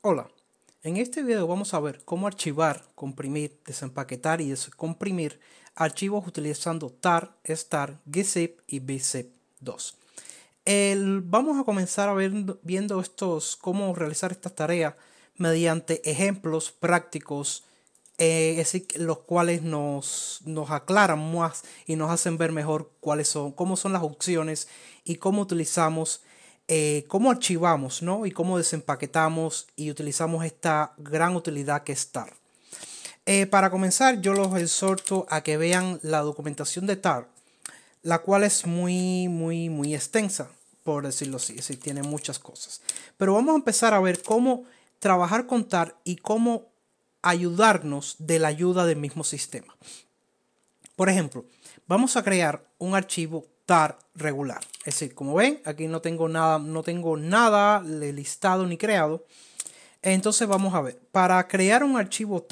Hola, en este video vamos a ver cómo archivar, comprimir, desempaquetar y descomprimir archivos utilizando TAR, STAR, GZIP y BZIP2. vamos a comenzar viendo estos, cómo realizar estas tareas mediante ejemplos prácticos, eh, los cuales nos, nos aclaran más y nos hacen ver mejor cuáles son, cómo son las opciones y cómo utilizamos eh, cómo archivamos ¿no? y cómo desempaquetamos y utilizamos esta gran utilidad que es TAR. Eh, para comenzar, yo los exhorto a que vean la documentación de TAR, la cual es muy, muy, muy extensa, por decirlo así, es tiene muchas cosas. Pero vamos a empezar a ver cómo trabajar con TAR y cómo ayudarnos de la ayuda del mismo sistema. Por ejemplo, vamos a crear un archivo regular. Es decir, como ven, aquí no tengo nada, no tengo nada listado ni creado. Entonces vamos a ver, para crear un archivo